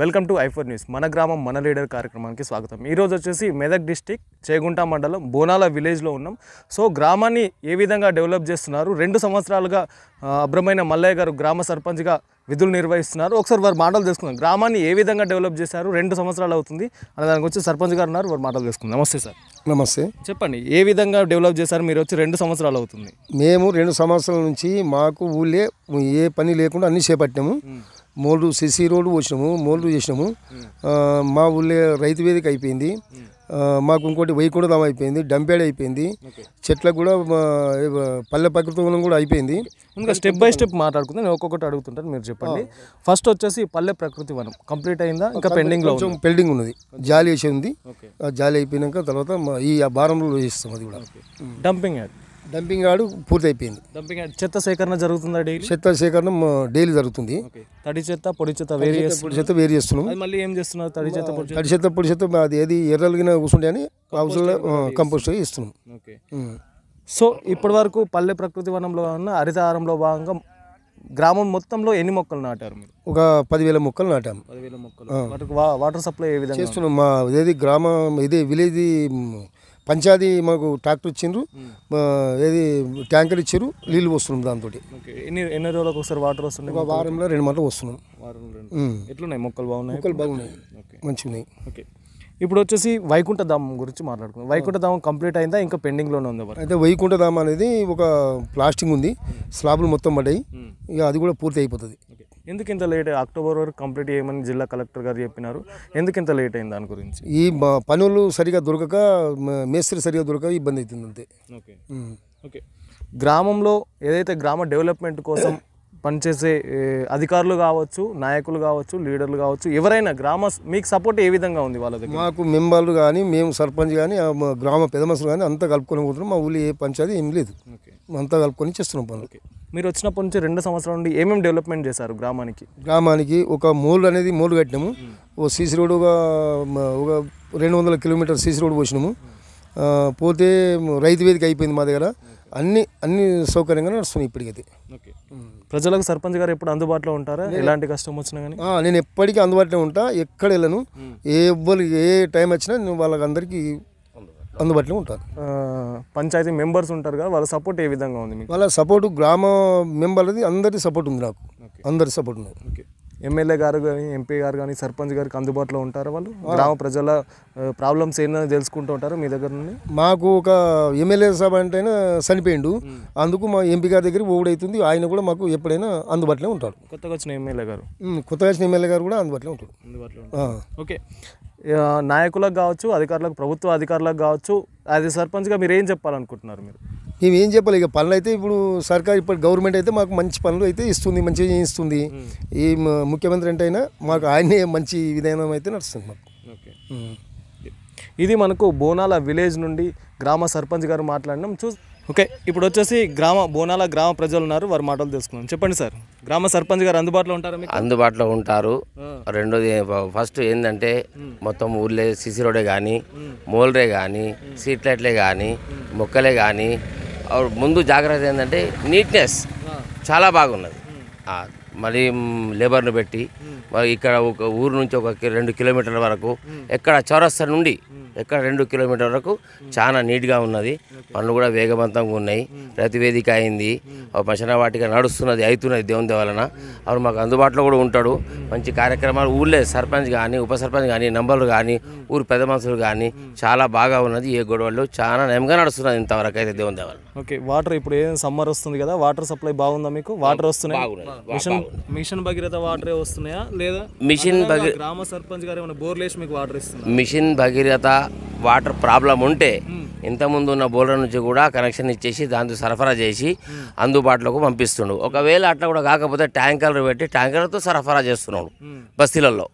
Welcome to ఐఫోర్ news మన గ్రామం మన లీడర్ కార్యక్రమానికి స్వాగతం ఈరోజు వచ్చేసి మెదక్ డిస్టిక్ చేగుంట మండలం బోనాల విలేజ్లో ఉన్నాం సో గ్రామాన్ని ఏ విధంగా డెవలప్ చేస్తున్నారు రెండు సంవత్సరాలుగా అబ్రమైన మల్లయ్య గారు గ్రామ సర్పంచ్గా విధులు నిర్వహిస్తున్నారు ఒకసారి వారు మాటలు తెలుసుకుందాం గ్రామాన్ని ఏ విధంగా డెవలప్ చేశారు రెండు సంవత్సరాలు అవుతుంది అనే దానికి వచ్చి సర్పంచ్ గారు ఉన్నారు వారు మాటలు తెలుసుకుందాం నమస్తే సార్ నమస్తే చెప్పండి ఏ విధంగా డెవలప్ చేశారు మీరు వచ్చి రెండు సంవత్సరాలు అవుతుంది మేము రెండు సంవత్సరాల నుంచి మాకు ఊళ్ళే ఏ పని లేకుండా అన్నీ చేపట్టాము మోల్డ్ సిసి రోడ్డు వచ్చినాము మోల్డ్ చేసినాము మా ఊళ్ళే రైతు వేదిక అయిపోయింది మాకు ఇంకోటి దామ అయిపోయింది డంపేడ్ అయిపోయింది చెట్లకు కూడా పల్లె ప్రకృతం కూడా అయిపోయింది ఇంకా స్టెప్ బై స్టెప్ మాట్లాడుకుందాం నేను ఒక్కొక్కటి అడుగుతుంటాను మీరు చెప్పండి ఫస్ట్ వచ్చేసి పల్లె ప్రకృతి వనం కంప్లీట్ అయిందా ఇంకా పెండింగ్ కొంచెం పెండింగ్ ఉన్నది జాలి వేసి ఉంది జాలి అయిపోయినాక తర్వాత ఈ భారంలో చేస్తాం అది కూడా డంపింగ్ యాడ్ డంపింగ్ యార్డ్ పూర్తయిపోయింది డంపింగ్ యార్డ్ చెత్త సేకరణ జరుగుతుందా డైలీ చెత్త సేకరణ డైలీ జరుగుతుంది తడి చెత్త పొడి చెత్త వేరు పొడి చెత్త వేరు చేస్తున్నాం అది మళ్ళీ ఏం చేస్తున్నారు తడి చెత్త పొడి తడి చెత్త పొడి చెత్త అది ఏది ఎర్రలుగిన కూర్చుంటే అని అవసరం కంపోస్ట్ ఇస్తున్నాం ఓకే సో ఇప్పటి వరకు పల్లె ప్రకృతి వనంలో ఉన్న హరితహారంలో భాగంగా గ్రామం మొత్తంలో ఎన్ని మొక్కలు నాటారు మీరు ఒక పదివేల మొక్కలు నాటాము పదివేల మొక్కలు వాటర్ సప్లై ఏ విధంగా చేస్తున్నాం మా ఇది గ్రామం ఇది విలేజ్ పంచాయతీ మాకు ట్రాక్టర్ ఇచ్చిండ్రు ఏది ట్యాంకర్ ఇచ్చారు నీళ్ళు వస్తున్నాం దాంతో ఎన్ని ఎన్ని రోజులకు ఒకసారి వాటర్ వస్తున్నాయి ఒక వారంలో రెండు మంటలు వస్తున్నాం ఎట్లున్నాయి మొక్కలు బాగున్నాయి మొక్కలు బాగున్నాయి మంచి ఉన్నాయి ఓకే ఇప్పుడు వచ్చేసి వైకుంఠధామం గురించి మాట్లాడుకుందాం వైకుంఠధామం కంప్లీట్ అయిందా ఇంకా పెండింగ్లోనే ఉంది అయితే వైకుంఠధామం అనేది ఒక ప్లాస్టింగ్ ఉంది స్లాబ్లు మొత్తం పడ్డాయి ఇక అది కూడా పూర్తి అయిపోతుంది ఎందుకు ఇంత లేట్ అక్టోబర్ వరకు కంప్లీట్ చేయమని జిల్లా కలెక్టర్ గారు చెప్పినారు ఎందుకు ఇంత లేట్ అయింది దాని గురించి ఈ పనులు సరిగా దొరకక మేస్త్రి సరిగా దొరకక ఇబ్బంది అవుతుంది అంతే ఓకే ఓకే గ్రామంలో ఏదైతే గ్రామ డెవలప్మెంట్ కోసం పనిచేసే అధికారులు కావచ్చు నాయకులు కావచ్చు లీడర్లు కావచ్చు ఎవరైనా గ్రామ మీకు సపోర్ట్ ఏ విధంగా ఉంది వాళ్ళది మాకు మెంబర్లు కానీ మేము సర్పంచ్ కానీ గ్రామ పెదమసులు కానీ అంతా కలుపుకొని పోతున్నాం మా ఊళ్ళో ఏ పంచాయతీ ఏం లేదు అంతా కలుపుకొని చేస్తున్నాం పనులు మీరు వచ్చినప్పటి నుంచి రెండు సంవత్సరాల నుండి ఏమేమి డెవలప్మెంట్ చేశారు గ్రామానికి గ్రామానికి ఒక మూలు అనేది మూలు కట్టినాము ఓ సీసీ రోడ్డు ఒక ఒక రెండు వందల కిలోమీటర్ సీసీ రోడ్ పోసినాము పోతే రైతు వేదిక అయిపోయింది మా దగ్గర అన్ని అన్ని సౌకర్యంగా నడుస్తున్నాయి ఇప్పటికైతే ప్రజలకు సర్పంచ్ గారు ఎప్పుడు అందుబాటులో ఉంటారా ఎలాంటి కష్టం వచ్చినా కానీ నేను ఎప్పటికీ అందుబాటులో ఉంటా ఎక్కడ వెళ్ళను ఏ ఎవ్వరు ఏ టైం వచ్చినా నేను వాళ్ళకి అందరికీ అందుబాటులో ఉంటారు పంచాయతీ మెంబర్స్ ఉంటారు కదా వాళ్ళ సపోర్ట్ ఏ విధంగా ఉంది వాళ్ళ సపోర్టు గ్రామ మెంబర్లది అందరి సపోర్ట్ ఉంది నాకు అందరి సపోర్ట్ ఉంది ఎమ్మెల్యే గారు కానీ ఎంపీ గారు కానీ సర్పంచ్ గారికి అందుబాటులో ఉంటారు వాళ్ళు గ్రామ ప్రజల ప్రాబ్లమ్స్ ఏంటని తెలుసుకుంటూ ఉంటారు మీ దగ్గర నుండి మాకు ఒక ఎమ్మెల్యే సభ అంటేనే చనిపోయిండు అందుకు మా ఎంపీ గారి దగ్గర ఓడైతుంది ఆయన కూడా మాకు ఎప్పుడైనా అందుబాటులో ఉంటాడు కొత్తగా వచ్చిన ఎమ్మెల్యే గారు కొత్తగా వచ్చిన ఎమ్మెల్యే గారు కూడా అందుబాటులో ఉంటాడు అందుబాటులో ఓకే నాయకులకు కావచ్చు అధికారులకు ప్రభుత్వ అధికారులకు కావచ్చు యాజ్ ఏ సర్పంచ్గా మీరు ఏం చెప్పాలనుకుంటున్నారు మీరు మేము ఏం చెప్పాలి ఇక పనులు అయితే ఇప్పుడు సర్కార్ ఇప్పుడు గవర్నమెంట్ అయితే మాకు మంచి పనులు అయితే ఇస్తుంది మంచిగా చేయిస్తుంది ఈ hmm. ముఖ్యమంత్రి అంటే అయినా మాకు ఆయనే మంచి విధానం అయితే నడుస్తుంది మాకు hmm. ఇది మనకు బోనాల విలేజ్ నుండి గ్రామ సర్పంచ్ గారు మాట్లాడినాం చూ ఓకే ఇప్పుడు వచ్చేసి గ్రామ బోనాల గ్రామ ప్రజలు ఉన్నారు వారి మాటలు తెలుసుకున్నాం చెప్పండి సార్ గ్రామ సర్పంచ్ గారు అందుబాటులో ఉంటారు అందుబాటులో ఉంటారు రెండోది ఫస్ట్ ఏంటంటే hmm. మొత్తం ఊళ్ళే సిసి రోడే కానీ మోల్రే కానీ సీట్లెట్లే కానీ మొక్కలే కానీ ముందు జాగ్రత్త ఏంటంటే నీట్నెస్ చాలా బాగున్నది మళ్ళీ లేబర్ను పెట్టి ఇక్కడ ఒక ఊరు నుంచి ఒక రెండు కిలోమీటర్ల వరకు ఎక్కడ చౌరస్తా నుండి ఎక్కడ రెండు కిలోమీటర్ వరకు చాలా నీట్గా ఉన్నది పనులు కూడా వేగవంతంగా ఉన్నాయి ప్రతివేదిక వేదిక అయింది మంచిన వాటిగా నడుస్తున్నది అవుతున్నది దేవుని వలన అప్పుడు మాకు అందుబాటులో కూడా ఉంటాడు మంచి కార్యక్రమాలు ఊళ్ళే సర్పంచ్ కానీ ఉప సర్పంచ్ కానీ నంబర్లు కానీ ఊరు పెద్ద మనుషులు కానీ చాలా బాగా ఉన్నది ఏ గొడవలు చాలా నయంగా నడుస్తున్నది ఇంతవరకు అయితే దేవుని దేవాలి ఓకే వాటర్ ఇప్పుడు ఏం సమ్మర్ వస్తుంది కదా వాటర్ సప్లై బాగుందా మీకు వాటర్ వస్తున్నాయి మిషన్ మిషన్ వస్తున్నాయా లేదా మిషన్ సర్పంచ్ గారు ఏమైనా మీకు water mission Bhagiratha water problem ఉంటే ఇంతకుముందు ఉన్న బోలర్ నుంచి కూడా కనెక్షన్ ఇచ్చేసి దాంతో సరఫరా చేసి అందుబాటులోకి పంపిస్తుండు ఒకవేళ అట్లా కూడా కాకపోతే ట్యాంకర్లు పెట్టి ట్యాంకర్లతో సరఫరా చేస్తున్నాడు బస్తీలలో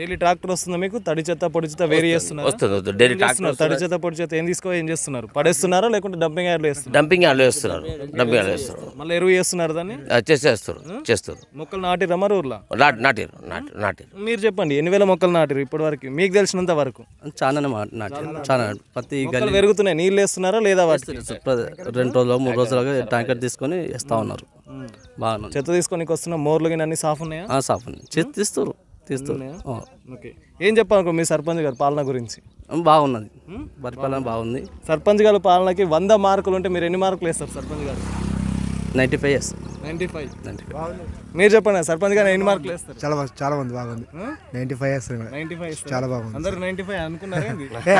డైలీ ట్రాక్టర్ వస్తుందా మీకు తడి చెత్త పొడి చెత్త వేరే వస్తుంది డైలీ ట్రాక్టర్ తడి చెత్త పొడి చెత్త ఏం తీసుకో ఏం చేస్తున్నారు పడేస్తున్నారా లేకుంటే డంపింగ్ యార్డ్ వేస్తున్నారు డంపింగ్ యార్డ్ వేస్తున్నారు డంపింగ్ యార్డ్ వేస్తున్నారు మళ్ళీ ఎరువు చేస్తున్నారు దాన్ని చేసేస్తారు చేస్తారు మొక్కలు నాటిరా మరి ఊర్లో నాటిరు నాటిరు మీరు చెప్పండి ఎన్ని వేల మొక్కలు నాటిరు ఇప్పటి వరకు మీకు తెలిసినంత వరకు చాలా నాటిరు చాలా ప్రతి గల్లి పెరుగుతున్నాయి నీళ్ళు వేస్తున్నారా లేదా రెండు రోజులు మూడు రోజులుగా ట్యాంకర్ తీసుకొని వేస్తా ఉన్నారు బాగా చెత్త తీసుకొని వస్తున్న మోర్లు కానీ అన్ని సాఫ్ ఉన్నాయా సాఫ్ ఉన్నాయి చెత్త ఇస్తారు ఓకే ఏం చెప్పాలనుకో మీ సర్పంచ్ గారు పాలన గురించి బాగున్నది పరిపాలన బాగుంది సర్పంచ్ గారు పాలనకి వంద మార్కులు ఉంటే మీరు ఎన్ని మార్కులు వేస్తారు సర్పంచ్ గారు నైంటీ ఫైవ్ వేస్తారు మీరు చెప్పండి సర్పంచ్ గారు ఎన్ని మార్కులు వేస్తారు చాలా చాలా మంది బాగుంది నైన్టీ ఫైవ్ వేస్తారు చాలా బాగుంది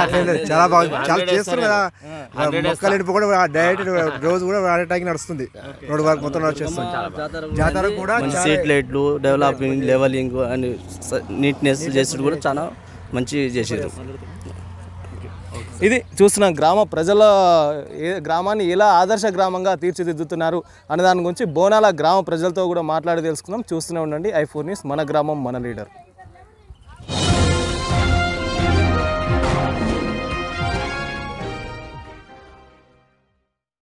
చాలా బాగుంది చాలా చేస్తారు కదా మొక్కలు ఇంటి కూడా డైరెక్ట్ రోజు కూడా టైం నడుస్తుంది రోడ్ వరకు మొత్తం నడిచేస్తుంది జాతర కూడా సీట్ లైట్లు డెవలపింగ్ లెవలింగ్ అండ్ నీట్నెస్ చేసేది కూడా చాలా మంచి చేసేది ఇది చూసిన గ్రామ ప్రజల గ్రామాన్ని ఎలా ఆదర్శ గ్రామంగా తీర్చిదిద్దుతున్నారు అనే దాని గురించి బోనాల గ్రామ ప్రజలతో కూడా మాట్లాడి తెలుసుకుందాం చూస్తూనే ఉండండి ఐఫోర్ న్యూస్ మన గ్రామం మన లీడర్